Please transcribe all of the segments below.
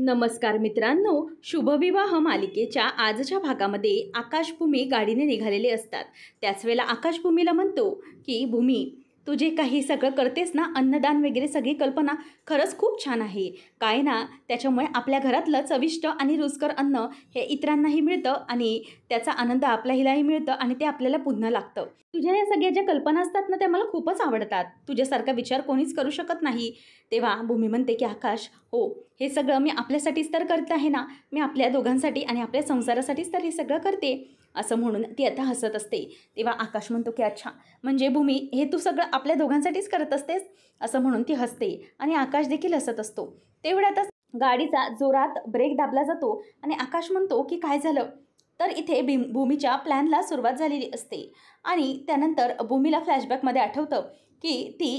नमस्कार मित्रांनो शुभविवाह मालिकेच्या आजच्या भागामध्ये आकाशभूमी गाडीने निघालेले असतात त्याच वेळेला आकाशभूमीला म्हणतो की भूमी तू जे काही सगळं करतेस ना अन्नदान वगैरे सगळी कल्पना खरंच खूप छान आहे काय ना त्याच्यामुळे आपल्या घरातलं चविष्ट आणि रुचकर अन्न हे इतरांनाही मिळतं आणि त्याचा आनंद आपल्या हिलाही मिळतं आणि ते आपल्याला पुन्हा लागतं तुझ्या या सगळ्या ज्या कल्पना असतात ना त्या मला खूपच आवडतात तुझ्यासारखा विचार कोणीच करू शकत नाही तेव्हा भूमी म्हणते की आकाश हो हे सगळं मी आपल्यासाठीच तर करत आहे ना मी आपल्या दोघांसाठी आणि आपल्या संसारासाठीच तर हे सगळं करते असं म्हणून ती आता हसत असते तेव्हा आकाश म्हणतो की अच्छा म्हणजे भूमी हे तू सगळं आपल्या दोघांसाठीच करत असतेस असं म्हणून ती हसते आणि आकाश देखील हसत असतो तेवढ्यातच गाडीचा जोरात ब्रेक दाबला जातो आणि आकाश म्हणतो की काय झालं तर इथे भीम भूमीच्या प्लॅनला सुरुवात झालेली असते आणि त्यानंतर भूमीला फ्लॅशबॅकमध्ये आठवतं की ती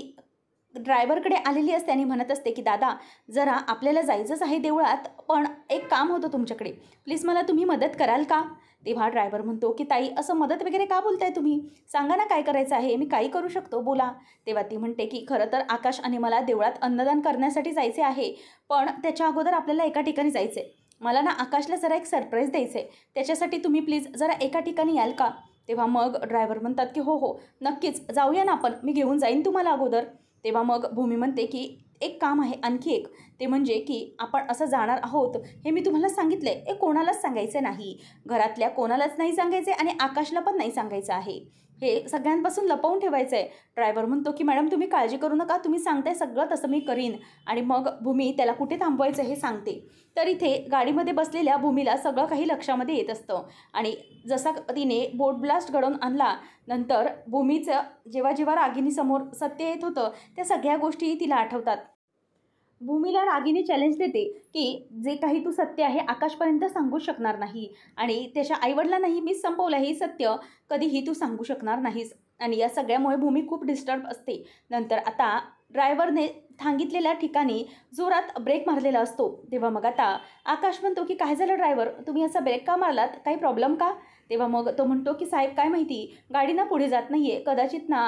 ड्रायव्हरकडे आलेली असते आणि म्हणत असते की दादा जरा आपल्याला जायचंच आहे देवळात पण एक काम होतं तुमच्याकडे प्लीज मला तुम्ही मदत कराल का तेव्हा ड्रायव्हर म्हणतो की ताई असं मदत वगैरे का बोलताय तुम्ही सांगा ना काय करायचं आहे मी काही करू शकतो बोला तेव्हा ती म्हणते की खरं तर आकाश आणि मला देवळात अन्नदान करण्यासाठी जायचे आहे पण त्याच्या अगोदर आपल्याला एका ठिकाणी जायचं आहे मला ना आकाशला जरा एक सरप्राईज द्यायचं आहे त्याच्यासाठी तुम्ही प्लीज जरा एका ठिकाणी याल का तेव्हा मग ड्रायव्हर म्हणतात की हो हो नक्कीच जाऊया ना आपण मी घेऊन जाईन तुम्हाला अगोदर तेव्हा मग भूमी म्हणते की एक काम आहे आणखी एक ते म्हणजे की आपण असं जाणार आहोत हे मी तुम्हाला सांगितलं आहे हे कोणालाच सांगायचं नाही घरातल्या कोणालाच नाही सांगायचे आणि आकाशला पण नाही सांगायचं आहे हे सगळ्यांपासून लपवून ठेवायचं आहे ड्रायव्हर म्हणतो की मॅडम तुम्ही काळजी करू नका तुम्ही सांगताय सगळं तसं मी करीन आणि मग भूमी त्याला कुठे थांबवायचं हे सांगते तर इथे गाडीमध्ये बसलेल्या भूमीला सगळं काही लक्षामध्ये येत असतं आणि जसा तिने बोट ब्लास्ट घडवून आणला नंतर भूमीचं जेव्हा जेव्हा रागिणीसमोर सत्य येत होतं त्या सगळ्या गोष्टी तिला आठवतात भूमीला रागीने चॅलेंज देते की जे काही तू सत्य आहे आकाशपर्यंत सांगू शकणार नाही आणि त्याच्या आईवडिलांनाही मी संपवलं हे सत्य कधीही तू सांगू शकणार नाहीस आणि या सगळ्यामुळे भूमी खूप डिस्टर्ब असते नंतर आता ड्रायव्हरने थांगितलेल्या ठिकाणी जोरात ब्रेक मारलेला असतो तेव्हा मग आता आकाश म्हणतो की काय झालं ड्रायव्हर तुम्ही असा ब्रेक का मारलात काही प्रॉब्लेम का तेव्हा मग तो म्हणतो की साहेब काय माहिती गाडी ना पुढे जात नाही आहे कदाचित ना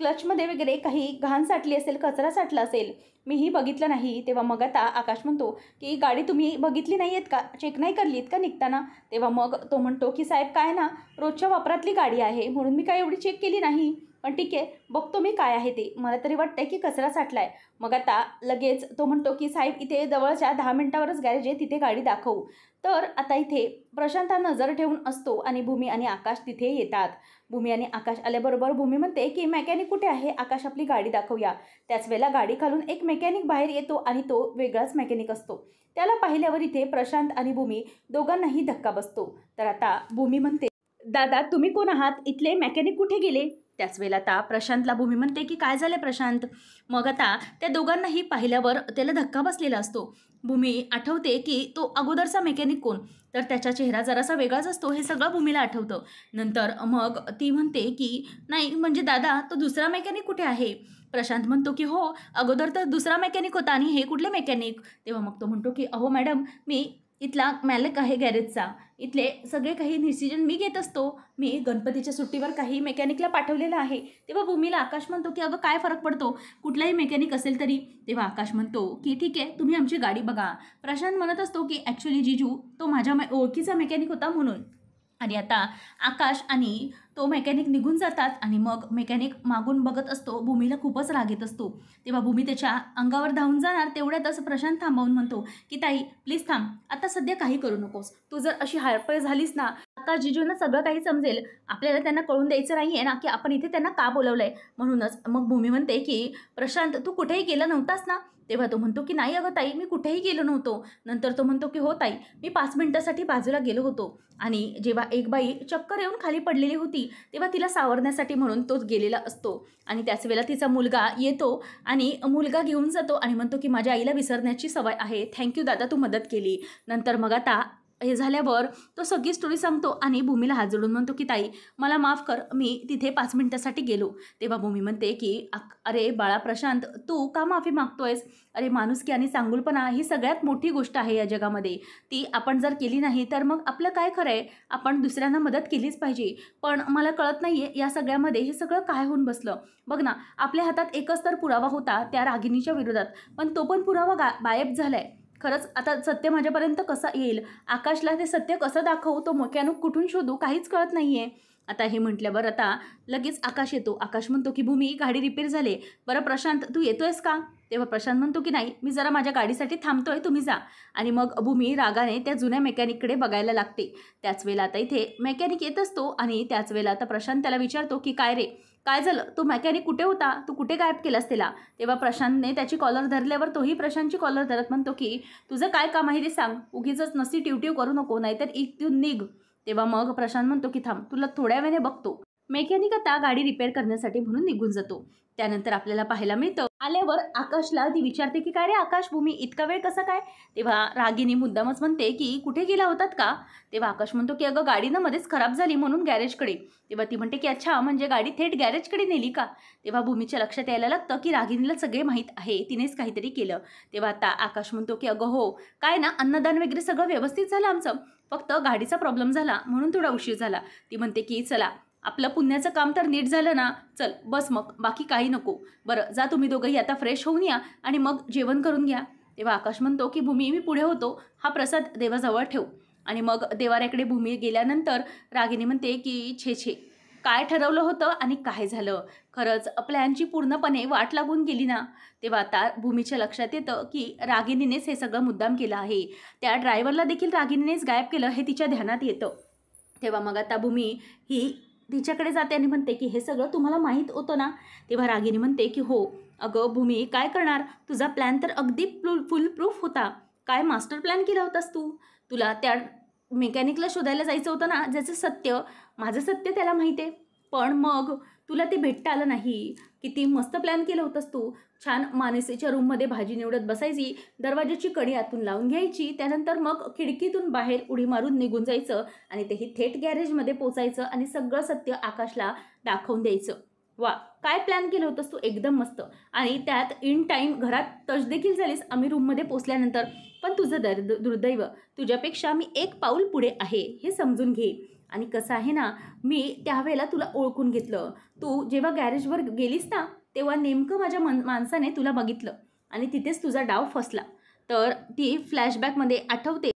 क्लचमध्ये वगैरे काही घाण साठली असेल कचरा साठला असेल मीही बघितलं नाही तेव्हा मग आता आकाश म्हणतो की गाडी तुम्ही बघितली नाही आहेत का चेक नाही करलीत का निघताना तेव्हा मग तो म्हणतो की साहेब काय ना रोजच्या वापरातली गाडी आहे म्हणून मी काय एवढी चेक केली नाही पण ठीक आहे बघतो मी काय आहे ते मला तरी वाटतंय की कचरा साठला आहे मग आता लगेच तो म्हणतो की साहेब इथे जवळच्या दहा मिनटावरच गॅरेज आहे तिथे गाडी दाखवू तर आता इथे प्रशांत नजर ठेवून असतो आणि भूमी आणि आकाश तिथे येतात भूमी आणि आकाश आल्याबरोबर भूमी म्हणते की मेकॅनिक कुठे आहे आकाश आपली गाडी दाखवूया त्याच वेळेला गाडी खालून एक मेकॅनिक बाहेर येतो आणि तो वेगळाच मेकॅनिक असतो त्याला पाहिल्यावर इथे प्रशांत आणि भूमी दोघांनाही धक्का बसतो तर आता भूमी म्हणते दादा तुम्ही कोण आहात इथले मेकॅनिक कुठे गेले त्याच वेळेला आता प्रशांतला भूमी म्हणते की काय झालं प्रशांत मग आता त्या दोघांनाही पाहिल्यावर त्याला धक्का बसलेला असतो भूमी आठवते की तो अगोदरचा मेकॅनिक कोण तर त्याचा चेहरा जरासा वेगळाच असतो हे सगळं भूमीला आठवतं नंतर मग ती म्हणते की नाही म्हणजे दादा तो दुसरा मेकॅनिक कुठे आहे प्रशांत म्हणतो की हो अगोदर तर दुसरा मेकॅनिक होता आणि हे कुठले मेकॅनिक तेव्हा मग तो म्हणतो की अहो मॅडम मी इथला मॅलक आहे गॅरेजचा इथले सगळे काही डिसिजन मी घेत असतो मी गणपतीच्या सुट्टीवर काही मेकॅनिकला पाठवलेलं आहे तेव्हा भूमीला आकाश म्हणतो की अगं काय फरक पडतो कुठलाही मेकॅनिक असेल तरी तेव्हा आकाश म्हणतो की ठीक आहे तुम्ही आमची गाडी बघा प्रशांत म्हणत असतो की ॲक्च्युली जिजू तो माझ्या ओळखीचा मेकॅनिक होता म्हणून आणि आता आकाश आणि तो मेकॅनिक निघून जातात आणि मग मेकॅनिक मागून बघत असतो भूमीला खूपच राग येत असतो तेव्हा भूमी त्याच्या अंगावर धावून जाणार तेवढ्यात असं प्रशांत थांबवून म्हणतो की ताई प्लीज थांब आता सध्या काही करू नकोस तू जर अशी हळपळ झालीस ना आता जिजूंना सगळं काही समजेल आपल्याला त्यांना कळून द्यायचं नाही आहे ना की आपण इथे त्यांना का बोलवलं आहे म्हणूनच मग भूमी म्हणते की प्रशांत तू कुठेही गेला नव्हतास ना तेव्हा तो म्हणतो की नाही अगं ताई मी कुठेही गेलो नव्हतो नंतर तो म्हणतो की हो ताई मी पाच मिनटासाठी बाजूला गेलो होतो आणि जेव्हा एक बाई चक्कर येऊन खाली पडलेली होती तेव्हा तिला सावरण्यासाठी म्हणून तोच गेलेला असतो आणि त्याच वेळेला तिचा मुलगा येतो आणि मुलगा घेऊन जातो आणि म्हणतो की माझ्या आईला विसरण्याची सवय आहे थँक्यू दादा तू मदत केली नंतर मग आता हे झाल्यावर तो सगळी स्टोरी सांगतो आणि भूमीला हात जोडून म्हणतो की ताई मला माफ कर मी तिथे पाच मिनिटासाठी गेलो तेव्हा भूमी म्हणते की अरे बाळा प्रशांत तू का माफी मागतोयस अरे माणुसकी आणि चांगुलपणा ही सगळ्यात मोठी गोष्ट आहे या जगामध्ये ती आपण जर केली नाही तर मग आपलं काय खरं आहे आपण दुसऱ्यांना मदत केलीच पाहिजे पण मला कळत नाही आहे या सगळ्यामध्ये हे सगळं काय होऊन बसलं बघ ना आपल्या हातात एकच तर पुरावा होता त्या रागिणीच्या विरोधात पण तो पण पुरावा गा गायब झाला आहे खरंच आता सत्य माझ्यापर्यंत कसं येईल आकाशला ते सत्य कसं दाखवू तो मक्यानू कुठून शोधू काहीच कळत नाही आहे आता हे म्हटल्यावर आता लगेच आकाश येतो आकाश म्हणतो की भूमी गाडी रिपेअर झाले बरं प्रशांत तू येतोयस का तेव्हा प्रशांत म्हणतो की नाही मी जरा माझ्या गाडीसाठी थांबतोय तुम्ही जा आणि मग भूमी रागाने त्या जुन्या मेकॅनिककडे बघायला लागते त्याच वेळेला आता इथे मेकॅनिक येत असतो आणि त्याच वेळेला आता प्रशांत त्याला विचारतो की काय रे काय झालं तो मेकॅनिक कुठे होता तू कुठे गायब केलास त्याला तेव्हा प्रशांतने त्याची कॉलर धरल्यावर तोही प्रशांतची कॉलर धरत म्हणतो की तुझं काय काम आहे ते सांग उगीच नसती ट्यूट्यू करू नको नाहीतर इथून निघ तेव्हा मग प्रशांत म्हणतो की थांब तुला थोड्या वेळाने बघतो मेकॅनिक आता गाडी रिपेअर करण्यासाठी म्हणून निघून जातो त्यानंतर आपल्याला पाहायला मिळतं आल्यावर आकाशला ती विचारते की काय रे आकाश भूमी इतका वेळ कसा काय तेव्हा रागिनी मुद्दामच म्हणते की कुठे गेला होतात का तेव्हा आकाश म्हणतो की अगं गाडी ना मध्येच खराब झाली म्हणून गॅरेजकडे तेव्हा ती म्हणते की अच्छा म्हणजे गाडी थेट गॅरेजकडे नेली का तेव्हा भूमीच्या लक्षात यायला लागतं की रागिनीला सगळे माहीत आहे तिनेच काहीतरी केलं तेव्हा आता आकाश म्हणतो की अगं हो काय ना अन्नदान वगैरे सगळं व्यवस्थित झालं आमचं फक्त गाडीचा प्रॉब्लेम झाला म्हणून थोडा उशीर झाला ती म्हणते की चला आपलं पुण्याचं काम तर नीट झालं ना चल बस मग बाकी काही नको बरं जा तुम्ही दोघंही आता फ्रेश होऊन या आणि मग जेवण करून घ्या तेव्हा आकाश म्हणतो की भूमी मी पुढे होतो हा प्रसाद देवाजवळ ठेव आणि मग देवाऱ्याकडे भूमी गेल्यानंतर रागिनी म्हणते की छे छे काय ठरवलं होतं आणि काय झालं खरंच प्लॅनची पूर्णपणे वाट लागून गेली ना तेव्हा आता भूमीच्या लक्षात येतं की रागिनीनेच हे सगळं मुद्दाम केलं आहे त्या ड्रायव्हरला देखील रागिनीनेच गायब केलं हे तिच्या ध्यानात येतं तेव्हा मग आता भूमी ही तिच्याकडे जाते आणि म्हणते की हे सगळं तुम्हाला माहीत होतं ना तेव्हा रागिनी म्हणते की हो अगं भूमी काय करणार तुझा प्लॅन तर अगदी फुल प्रूफ होता काय मास्टर प्लॅन केला होतास तू तुला त्या मेकॅनिकला शोधायला जायचं होतं ना ज्याचं सत्य माझं सत्य त्याला माहिती आहे पण मग तुला ते भेटता आलं नाही किती मस्त प्लॅन केलं होतंस तू छान मानसेच्या रूममध्ये भाजी निवडत बसायची दरवाजाची कडी आतून लावून घ्यायची त्यानंतर मग खिडकीतून बाहेर उडी मारून निघून जायचं आणि तेही थेट गॅरेजमध्ये पोचायचं आणि सगळं सत्य आकाशला दाखवून द्यायचं वा काय प्लॅन केलं होतंस तू एकदम मस्त आणि त्यात इन टाईम घरात टच देखील झालीस आम्ही रूममध्ये पोचल्यानंतर पण तुझं दर दुर्दैव तुझ्यापेक्षा मी एक पाऊल पुढे आहे हे समजून घे आणि कसं आहे ना मी त्यावेळेला तुला ओळखून घेतलं तू जेव्हा गॅरेजवर गेलीस ना तेव्हा नेमकं माझ्या मन माणसाने तुला बघितलं आणि तिथेच तुझा डाव फसला तर ती फ्लॅशबॅकमध्ये आठवते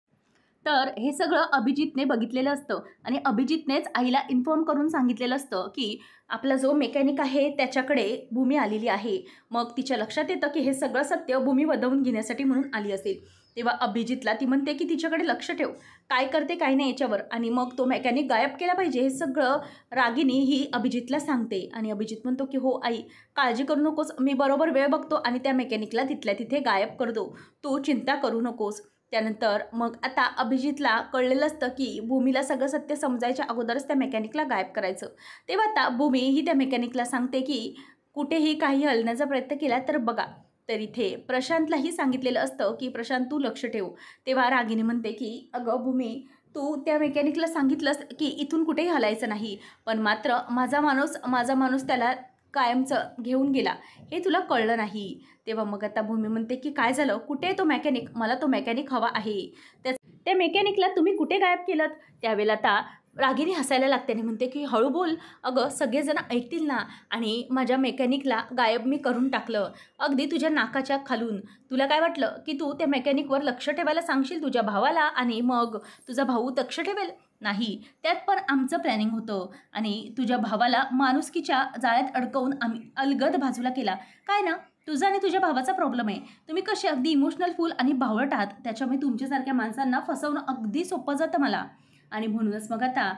तर हे सगळं अभिजितने बघितलेलं असतं आणि अभिजितनेच आईला इन्फॉर्म करून सांगितलेलं असतं की आपला जो मेकॅनिक आहे त्याच्याकडे भूमी आलेली आहे मग तिच्या लक्षात येतं की हे सगळं सत्य भूमी वधवून घेण्यासाठी म्हणून आली असेल तेव्हा अभिजितला ती म्हणते की तिच्याकडे लक्ष ठेव काय करते काय नाही याच्यावर आणि मग तो मेकॅनिक गायब केला पाहिजे हे सगळं रागिनी ही अभिजितला सांगते आणि अभिजित म्हणतो की हो आई काळजी करू नकोस मी बरोबर वेळ बघतो आणि त्या मेकॅनिकला तिथल्या तिथे गायब करतो तू चिंता करू नकोस त्यानंतर मग आता अभिजितला कळलेलं असतं की भूमीला सगळं सत्य समजायच्या अगोदरच त्या मेकॅनिकला गायब करायचं तेव्हा आता भूमी ही त्या मेकॅनिकला सांगते की कुठेही काही हलण्याचा प्रयत्न केला तर बघा तर इथे प्रशांतलाही सांगितलेलं असतं की प्रशांत तू लक्ष ठेव तेव्हा रागिनी म्हणते की अगं भूमी तू त्या मेकॅनिकला सांगितलंस की इथून कुठेही हलायचं नाही पण मात्र माझा माणूस माझा माणूस त्याला कायमचं घेऊन गेला हे तुला कळलं नाही तेव्हा मग आता भूमी म्हणते की काय झालं कुठे तो मेकॅनिक मला तो मेकॅनिक हवा आहे त्या त्या मेकॅनिकला तुम्ही कुठे गायब केलं त्यावेळेला आता रागिनी हसायला लागते आणि म्हणते की हळू बोल अगं सगळेजण ऐकतील ना आणि माझ्या मेकॅनिकला गायब मी करून टाकलं अगदी तुझ्या नाकाच्या खालून तुला काय वाटलं की तू त्या मेकॅनिकवर लक्ष ठेवायला सांगशील तुझ्या भावाला आणि मग तुझा भाऊ लक्ष ठेवेल नाही त्यात पण आमचं प्लॅनिंग होतं आणि तुझ्या भावाला माणुसकीच्या जाळ्यात अडकवून आम्ही अलगद बाजूला केला काय ना तुझा आणि तुझ्या भावाचा प्रॉब्लेम आहे तुम्ही कसे अगदी इमोशनल फुल आणि भावट आहात त्याच्यामुळे तुमच्यासारख्या माणसांना फसवणं अगदी सोपं जातं मला आणि म्हणूनच मग आता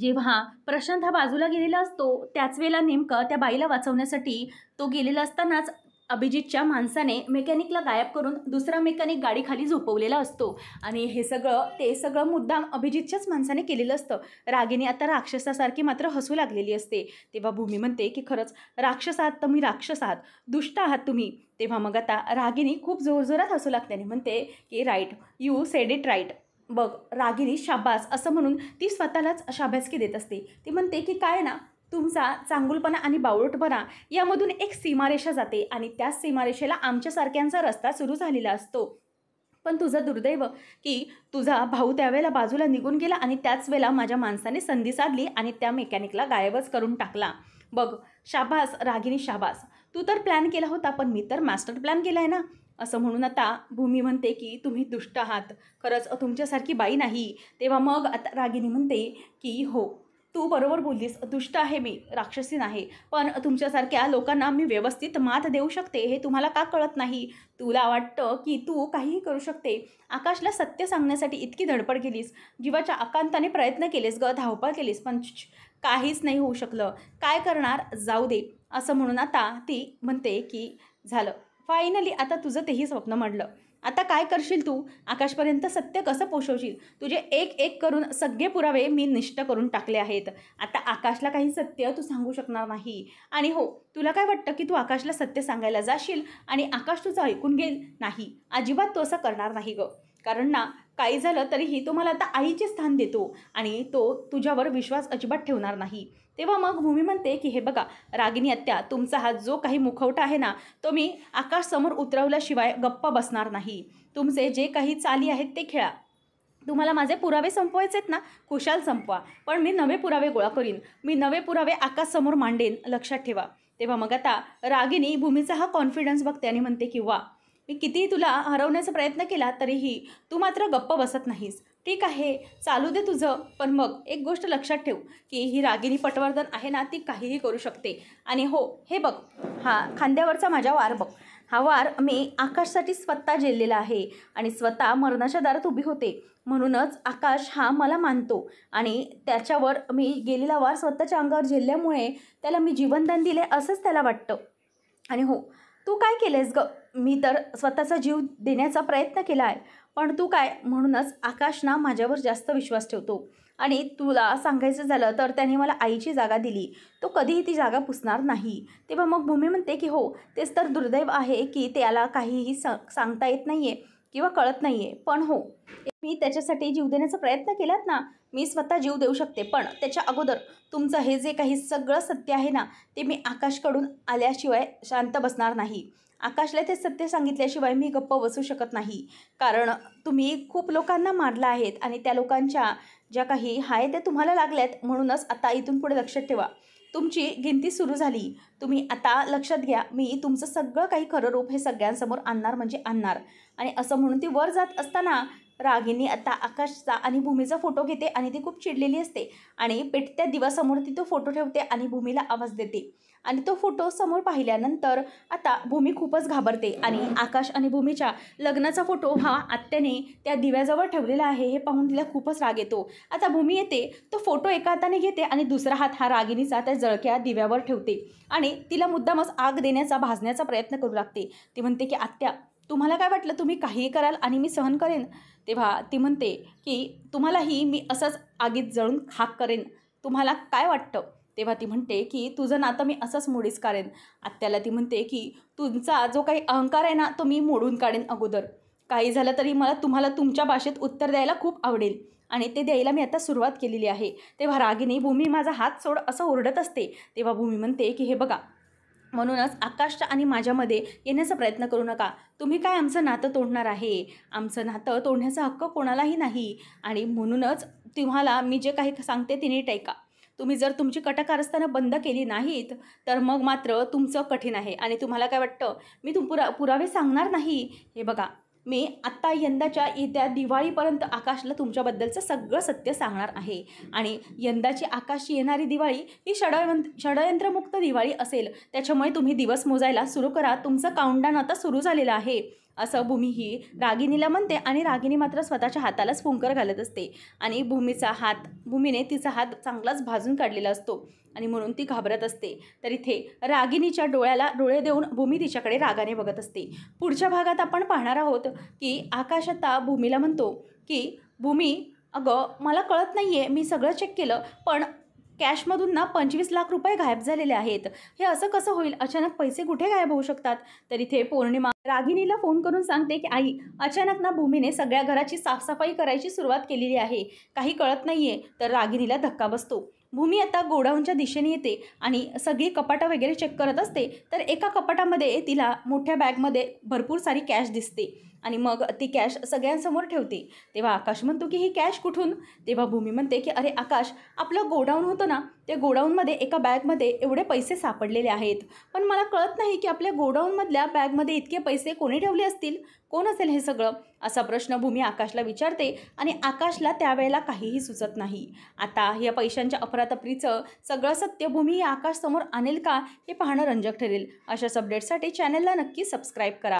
जेव्हा प्रशांत हा बाजूला गेलेला असतो त्याच वेळेला नेमकं त्या बाईला वाचवण्यासाठी तो गेलेला असतानाच अभिजितच्या माणसाने मेकॅनिकला गायब करून दुसरा मेकॅनिक गाडीखाली झोपवलेला असतो आणि हे सगळं ते सगळं मुद्दाम अभिजितच्याच माणसाने केलेलं असतं रागिनी आता राक्षसासारखी मात्र हसू लागलेली असते तेव्हा भूमी म्हणते की खरंच राक्षस आहात तुम्ही राक्षस आहात दुष्ट आहात तुम्ही तेव्हा मग आता रागिनी खूप जोरजोरात हसू लागते आणि म्हणते की right you said it right बघ रागिनी शाबास असं म्हणून ती स्वतःलाच शाबासकी देत असते ती म्हणते की काय ना तुमचा चांगुलपणा आणि बावळटपणा यामधून एक सीमारेषा जाते आणि त्या सीमारेषेला आमच्यासारख्यांचा रस्ता सुरू झालेला असतो पण तुझं दुर्दैव की तुझा भाऊ त्यावेळेला बाजूला निघून गेला आणि त्याच वेळेला माझ्या माणसाने संधी साधली आणि त्या मेकॅनिकला गायबच करून टाकला बघ शाबास रागिनी शाबास तू तर प्लॅन केला होता पण मी तर मास्टर प्लॅन केला आहे ना असं म्हणून आता भूमी म्हणते की तुम्ही दुष्ट आहात खरंच तुमच्यासारखी बाई नाही तेव्हा मग आता रागिनी म्हणते की हो तू बरोबर बोललीस दुष्ट आहे मी राक्षसी नाही पण तुमच्यासारख्या लोकांना मी व्यवस्थित मात देऊ शकते हे तुम्हाला का कळत नाही तुला वाटतं की तू काहीही करू शकते आकाशला सत्य सांगण्यासाठी इतकी धडपड केलीस जीवाच्या आकांताने प्रयत्न केलेस ग धावपळ केलीस पण काहीच नाही होऊ शकलं काय करणार जाऊ दे असं म्हणून आता ती म्हणते की झालं फायनली आता तुझं तेही स्वप्न म्हटलं आता काय करशील तू आकाशपर्यंत सत्य कसं पोषवशील तुझे एक एक करून सगळे पुरावे मी निष्ठ करून टाकले आहेत आता आकाशला काही सत्य तू सांगू शकणार नाही आणि हो तुला काय वाटतं की तू आकाशला सत्य सांगायला जाशील आणि आकाश तुझं ऐकून घेईल नाही अजिबात तू असं करणार नाही ग कारण ना काही झालं तरीही तो मला आता आईचे स्थान देतो आणि तो तुझ्यावर विश्वास अजिबात ठेवणार नाही तेव्हा मग भूमी म्हणते की हे बघा रागिनी आत्या तुमचा हा जो काही मुखवटा आहे ना तो मी आकाशसमोर उतरवल्याशिवाय गप्पा बसणार नाही तुमचे जे काही चाली आहेत ते खेळा तुम्हाला माझे पुरावे संपवायचे आहेत ना खुशाल संपवा पण मी नवे पुरावे गोळा करीन मी नवे पुरावे आकाशसमोर मांडेन लक्षात ठेवा तेव्हा मग आता रागिनी भूमीचा हा कॉन्फिडन्स बघते आणि म्हणते की वा मी कितीही तुला हरवण्याचा प्रयत्न केला तरीही तू मात्र गप्प बसत नाहीस ठीक आहे चालू दे तुझं पण मग एक गोष्ट लक्षात ठेव की ही रागिनी पटवर्धन आहे ना ती काहीही करू शकते आणि हो हे बघ हा खांद्यावरचा माझा वार बघ हा वार मी आकाशसाठी स्वतः झेललेला आहे आणि स्वतः मरणाच्या दारात उभी होते म्हणूनच आकाश हा मला मानतो आणि त्याच्यावर मी गेलेला वार स्वतःच्या अंगावर झेलल्यामुळे त्याला मी जीवनदान दिले असंच त्याला वाटतं आणि हो तू काय केलेस ग मी तर स्वतःचा जीव देण्याचा प्रयत्न केला आहे पण तू काय म्हणूनच आकाशना माझ्यावर जास्त विश्वास ठेवतो आणि तुला सांगायचं झालं तर त्याने मला आईची जागा दिली तो कधीही ती जागा पुसणार नाही तेव्हा मग भूमी म्हणते की हो तेच तर दुर्दैव आहे की त्याला काहीही स सांगता येत नाही आहे किंवा कळत नाही आहे पण हो मी त्याच्यासाठी जीव देण्याचा प्रयत्न केलात ना मी स्वतः जीव देऊ शकते पण त्याच्या अगोदर तुमचं हे जे काही सगळं सत्य आहे ना ते मी आकाशकडून आल्याशिवाय शांत बसणार नाही आकाशला ते सत्य सांगितल्याशिवाय मी गप्प बसू शकत नाही कारण तुम्ही खूप लोकांना मारला आहेत आणि त्या लोकांच्या ज्या काही हाय त्या तुम्हाला लागल्यात म्हणूनच आता इथून पुढे लक्षात ठेवा तुमची गिनती सुरू झाली तुम्ही आता लक्षात घ्या मी तुमचं सगळं काही खरं रूप हे सगळ्यांसमोर आणणार म्हणजे आणणार आणि असं म्हणून ती वर जात असताना रागिनी आता आकाशचा आणि भूमीचा फोटो घेते आणि ती खूप चिडलेली असते आणि पेटत्या दिवासमोर ती तो फोटो ठेवते आणि भूमीला आवाज देते आणि तो फोटो समोर पाहिल्यानंतर आता भूमी खूपच घाबरते आणि आकाश आणि भूमीच्या लग्नाचा फोटो हा आत्याने त्या दिव्याजवळ ठेवलेला आहे हे पाहून तिला खूपच राग येतो आता भूमी येते तो फोटो एका हाताने घेते आणि दुसरा हात हा रागिणीचा त्या जळक्या दिव्यावर ठेवते आणि तिला मुद्दामच आग देण्याचा भाजण्याचा प्रयत्न करू लागते ती म्हणते की आत्या तुम्हाला काय वाटलं तुम्ही काहीही कराल आणि मी सहन करेन तेव्हा ती म्हणते की तुम्हालाही मी असंच आगीत जळून खाक करेन तुम्हाला काय वाटतं तेव्हा ती म्हणते की तुझं नातं मी असंच मोडीस काढेन आत्याला ती म्हणते की तुमचा जो काही अहंकार आहे ना तो मी मोडून काढेन अगोदर काही झालं तरी मला तुम्हाला तुमच्या भाषेत उत्तर द्यायला खूप आवडेल आणि ते द्यायला मी आता सुरुवात केलेली आहे तेव्हा रागिनी भूमी माझा हात सोड असं ओरडत असते तेव्हा भूमी म्हणते की हे बघा म्हणूनच आकाशच्या आणि माझ्यामध्ये येण्याचा प्रयत्न करू नका तुम्ही काय आमचं नातं तोडणार आहे आमचं नातं तोडण्याचा हक्क कोणालाही नाही आणि म्हणूनच तुम्हाला मी जे काही सांगते तिने टैका तुम्ही जर तुमची कटकारस्थानं बंद केली नाहीत तर मग मात्र तुमचं कठीण आहे आणि तुम्हाला काय वाटतं मी तुम पुरा पुरावे सांगणार नाही हे बघा मी आत्ता यंदाच्या येत्या दिवाळीपर्यंत आकाशला तुमच्याबद्दलचं सगळं सत्य सांगणार आहे आणि यंदाची आकाशची येणारी दिवाळी ही षडयंत्र षडयंत्रमुक्त दिवाळी असेल त्याच्यामुळे तुम्ही दिवस मोजायला सुरू करा तुमचं काउंटडाऊन आता सुरू झालेलं आहे असं भूमी ही रागिणीला म्हणते आणि रागिणी मात्र स्वतःच्या हातालाच फुंकर घालत असते आणि भूमीचा हात भूमीने तिचा हात चांगलाच भाजून काढलेला असतो आणि म्हणून ती घाबरत असते तर इथे रागिणीच्या डोळ्याला डोळे देऊन भूमी तिच्याकडे रागाने बघत असते पुढच्या भागात आपण पाहणार आहोत की आकाश आता भूमीला म्हणतो की भूमी अगं मला कळत नाही आहे मी सगळं चेक केलं पण कॅशमधून ना पंचवीस लाख रुपये गायब झालेले आहेत हे असं कसं होईल अचानक पैसे कुठे गायब होऊ शकतात तर इथे पौर्णिमा रागिणीला फोन करून सांगते की आई अचानक ना भूमीने सगळ्या घराची साफसफाई करायची सुरुवात केलेली आहे काही कळत नाही आहे तर रागिणीला धक्का बसतो भूमी आता गोडाऊनच्या दिशेने येते आणि सगळी कपाटं वगैरे चेक करत असते तर एका कपाटामध्ये तिला मोठ्या बॅगमध्ये भरपूर सारी कॅश दिसते आणि मग ती कॅश सगळ्यांसमोर ठेवते तेव्हा आकाश म्हणतो की ही कॅश कुठून तेव्हा भूमी म्हणते की अरे आकाश आपलं गोडाऊन होतं ना त्या गोडाऊनमध्ये एका बॅगमध्ये एवढे पैसे सापडलेले आहेत पण मला कळत नाही की आपल्या गोडाऊनमधल्या बॅगमध्ये इतके पैसे कोणी ठेवले असतील कोण असेल हे सगळं असा प्रश्न भूमी आकाशला विचारते आणि आकाशला त्यावेळेला काहीही सुचत नाही आता या पैशांच्या अफरातफरीचं सगळं सत्य भूमी आकाशसमोर आणेल का हे पाहणं रंजक ठरेल अशाच अपडेटसाठी चॅनलला नक्की सबस्क्राईब करा